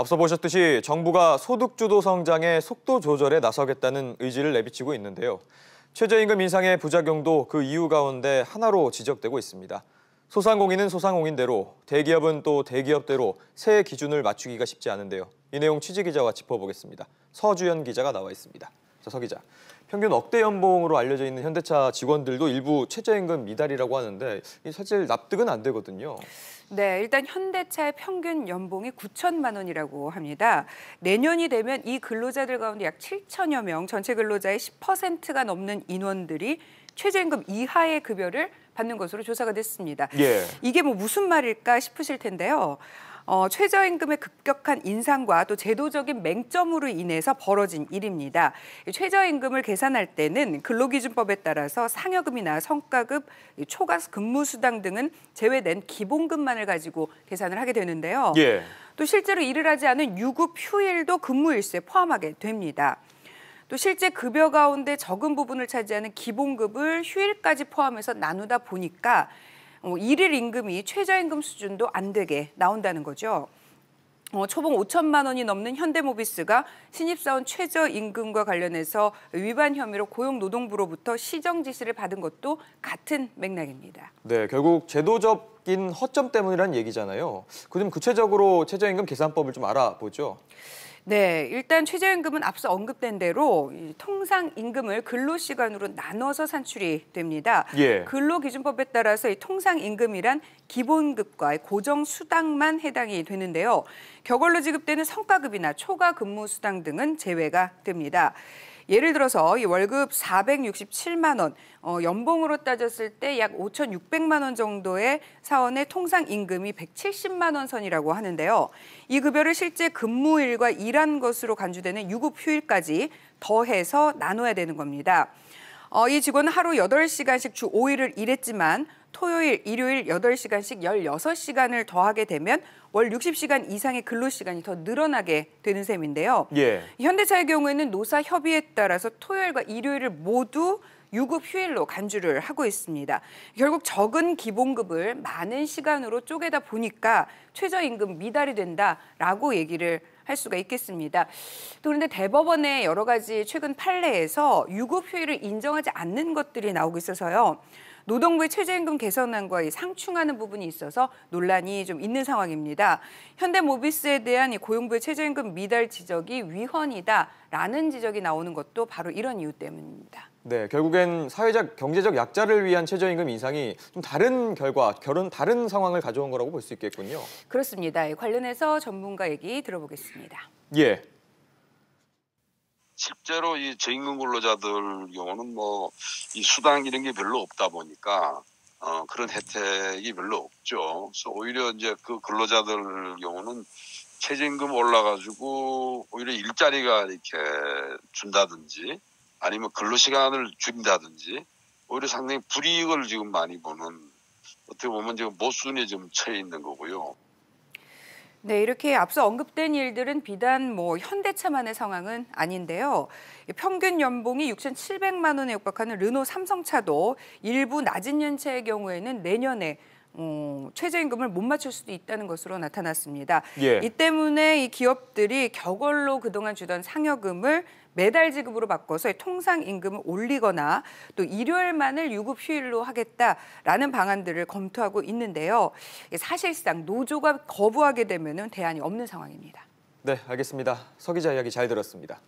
앞서 보셨듯이 정부가 소득주도 성장의 속도 조절에 나서겠다는 의지를 내비치고 있는데요. 최저임금 인상의 부작용도 그 이유 가운데 하나로 지적되고 있습니다. 소상공인은 소상공인대로, 대기업은 또 대기업대로 새 기준을 맞추기가 쉽지 않은데요. 이 내용 취재기자와 짚어보겠습니다. 서주연 기자가 나와 있습니다. 자, 서 기자, 평균 억대 연봉으로 알려져 있는 현대차 직원들도 일부 최저임금 미달이라고 하는데 사실 납득은 안 되거든요. 네, 일단 현대차의 평균 연봉이 9천만 원이라고 합니다. 내년이 되면 이 근로자들 가운데 약 7천여 명, 전체 근로자의 10%가 넘는 인원들이 최저임금 이하의 급여를 받는 것으로 조사가 됐습니다. 예. 이게 뭐 무슨 말일까 싶으실 텐데요. 어, 최저임금의 급격한 인상과 또 제도적인 맹점으로 인해서 벌어진 일입니다. 최저임금을 계산할 때는 근로기준법에 따라서 상여금이나 성과급, 초과 근무수당 등은 제외된 기본급만을 가지고 계산을 하게 되는데요. 예. 또 실제로 일을 하지 않은 유급 휴일도 근무일수에 포함하게 됩니다. 또 실제 급여 가운데 적은 부분을 차지하는 기본급을 휴일까지 포함해서 나누다 보니까 어, 일일 임금이 최저임금 수준도 안 되게 나온다는 거죠. 어, 초봉 5천만 원이 넘는 현대모비스가 신입사원 최저임금과 관련해서 위반 혐의로 고용노동부로부터 시정 지시를 받은 것도 같은 맥락입니다. 네, 결국 제도적인 허점 때문이란 얘기잖아요. 그럼 구체적으로 최저임금 계산법을 좀 알아보죠. 네, 일단 최저임금은 앞서 언급된 대로 통상 임금을 근로 시간으로 나눠서 산출이 됩니다. 예. 근로기준법에 따라서 이 통상 임금이란 기본급과 고정 수당만 해당이 되는데요. 격월로 지급되는 성과급이나 초과 근무 수당 등은 제외가 됩니다. 예를 들어서 이 월급 467만 원, 어, 연봉으로 따졌을 때 약 5,600만 원 정도의 사원의 통상 임금이 170만 원 선이라고 하는데요. 이 급여를 실제 근무일과 일한 것으로 간주되는 유급 휴일까지 더해서 나눠야 되는 겁니다. 어, 이 직원은 하루 8시간씩 주 5일을 일했지만 토요일, 일요일 8시간씩 16시간을 더하게 되면 월 60시간 이상의 근로시간이 더 늘어나게 되는 셈인데요. 예. 현대차의 경우에는 노사 협의에 따라서 토요일과 일요일을 모두 유급 휴일로 간주를 하고 있습니다. 결국 적은 기본급을 많은 시간으로 쪼개다 보니까 최저임금 미달이 된다라고 얘기를 할 수가 있겠습니다. 또 그런데 대법원의 여러 가지 최근 판례에서 유급 휴일을 인정하지 않는 것들이 나오고 있어서요. 노동부의 최저임금 개선안과 이 상충하는 부분이 있어서 논란이 좀 있는 상황입니다. 현대모비스에 대한 고용부의 최저임금 미달 지적이 위헌이다라는 지적이 나오는 것도 바로 이런 이유 때문입니다. 네, 결국엔 사회적 경제적 약자를 위한 최저임금 인상이 좀 다른 결과, 결은 다른 상황을 가져온 거라고 볼 수 있겠군요. 그렇습니다. 관련해서 전문가 얘기 들어보겠습니다. 예, 실제로 이재임금 근로자들 경우는 뭐 이 수당 이런 게 별로 없다 보니까 어, 그런 혜택이 별로 없죠. 그래서 오히려 이제 그 근로자들 경우는 최저임금 올라가지고 오히려 일자리가 이렇게 준다든지 아니면 근로시간을 줄인다든지 오히려 상당히 불이익을 지금 많이 보는 어떻게 보면 지금 모순에 좀금 처해 있는 거고요. 네, 이렇게 앞서 언급된 일들은 비단 뭐 현대차만의 상황은 아닌데요. 평균 연봉이 6,700만 원에 육박하는 르노 삼성차도 일부 낮은 연차의 경우에는 내년에 어, 최저임금을 못 맞출 수도 있다는 것으로 나타났습니다. 예. 이 때문에 이 기업들이 격월로 그동안 주던 상여금을 매달 지급으로 바꿔서 통상 임금을 올리거나 또 일요일만을 유급 휴일로 하겠다라는 방안들을 검토하고 있는데요. 사실상 노조가 거부하게 되면 대안이 없는 상황입니다. 네, 알겠습니다. 서 기자 이야기 잘 들었습니다.